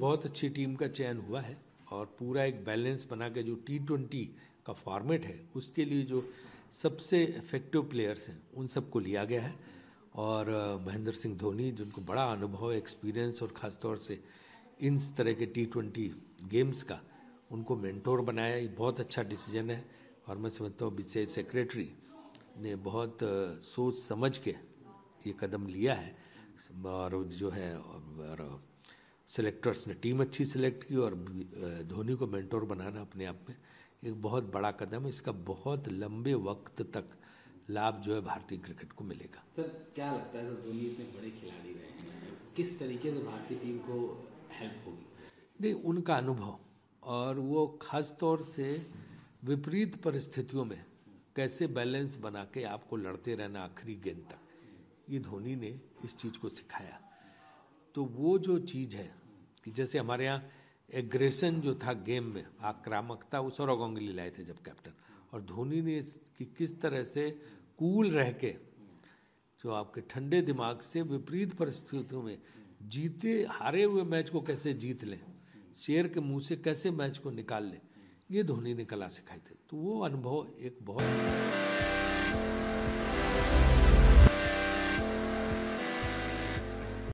बहुत अच्छी टीम का चयन हुआ है और पूरा एक बैलेंस बना के जो टी ट्वेंटी का फॉर्मेट है उसके लिए जो सबसे इफेक्टिव प्लेयर्स हैं उन सबको लिया गया है और महेंद्र सिंह धोनी जिनको बड़ा अनुभव एक्सपीरियंस और ख़ासतौर से इन तरह के टी ट्वेंटी गेम्स का उनको मेंटोर बनाया ये बहुत अच्छा डिसीजन है और मैं समझता हूँ विशेष सेक्रेटरी ने बहुत सोच समझ के ये कदम लिया है और जो है और सेलेक्टर्स ने टीम अच्छी सेलेक्ट की और धोनी को मेंटोर बनाना अपने आप में एक बहुत बड़ा कदम है इसका बहुत लंबे वक्त तक लाभ जो है भारतीय क्रिकेट को मिलेगा सर क्या लगता है धोनी इतने बड़े खिलाड़ी रहे हैं किस तरीके से भारतीय टीम को हेल्प होगी नहीं उनका अनुभव और वो खास तौर से विपरीत परिस्थितियों में कैसे बैलेंस बना के आपको लड़ते रहना आखिरी गेंद तक ये धोनी ने इस चीज़ को सिखाया तो वो जो चीज़ है कि जैसे हमारे यहाँ एग्रेशन जो था गेम में आक्रामकता वो सौरव गांगुली लाए थे जब कैप्टन और धोनी ने कि किस तरह से कूल रह के जो आपके ठंडे दिमाग से विपरीत परिस्थितियों में जीते हारे हुए मैच को कैसे जीत लें शेर के मुंह से कैसे मैच को निकाल लें ये धोनी ने कला सिखाई थी तो वो अनुभव एक बहुत